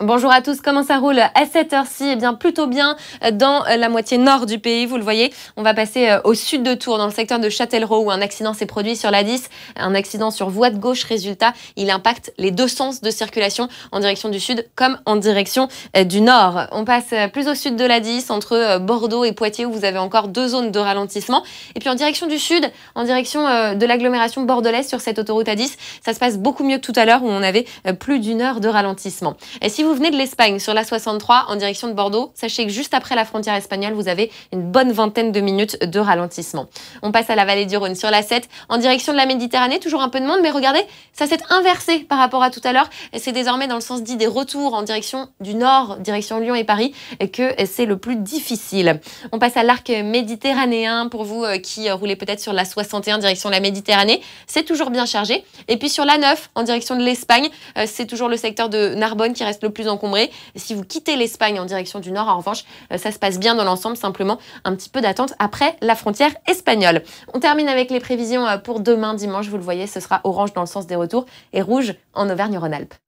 Bonjour à tous, comment ça roule à cette heure-ci Eh bien, plutôt bien dans la moitié nord du pays, vous le voyez. On va passer euh, au sud de Tours, dans le secteur de Châtellerault, où un accident s'est produit sur la 10, un accident sur voie de gauche. Résultat, il impacte les deux sens de circulation en direction du sud comme en direction euh, du nord. On passe euh, plus au sud de la 10, entre Bordeaux et Poitiers, où vous avez encore deux zones de ralentissement. Et puis en direction du sud, en direction de l'agglomération bordelaise sur cette autoroute à 10 ça se passe beaucoup mieux que tout à l'heure, où on avait plus d'une heure de ralentissement. Et si vous venez de l'Espagne sur la 63 en direction de Bordeaux, sachez que juste après la frontière espagnole, vous avez une bonne vingtaine de minutes de ralentissement. On passe à la vallée du Rhône sur la 7 en direction de la Méditerranée, toujours un peu de monde, mais regardez, ça s'est inversé par rapport à tout à l'heure et c'est désormais dans le sens dit des retours en direction du nord, direction Lyon et Paris, que c'est le plus difficile. On passe à l'arc méditerranéen pour vous euh, qui euh, roulez peut-être sur la 61 direction de la Méditerranée, c'est toujours bien chargé. Et puis sur la 9 en direction de l'Espagne, euh, c'est toujours le secteur de Narbonne qui reste le plus encombré. Si vous quittez l'Espagne en direction du nord, en revanche, euh, ça se passe bien dans l'ensemble, simplement un petit peu d'attente après la frontière espagnole. On termine avec les prévisions euh, pour demain dimanche, vous le voyez, ce sera orange dans le sens des retours et rouge en Auvergne-Rhône-Alpes.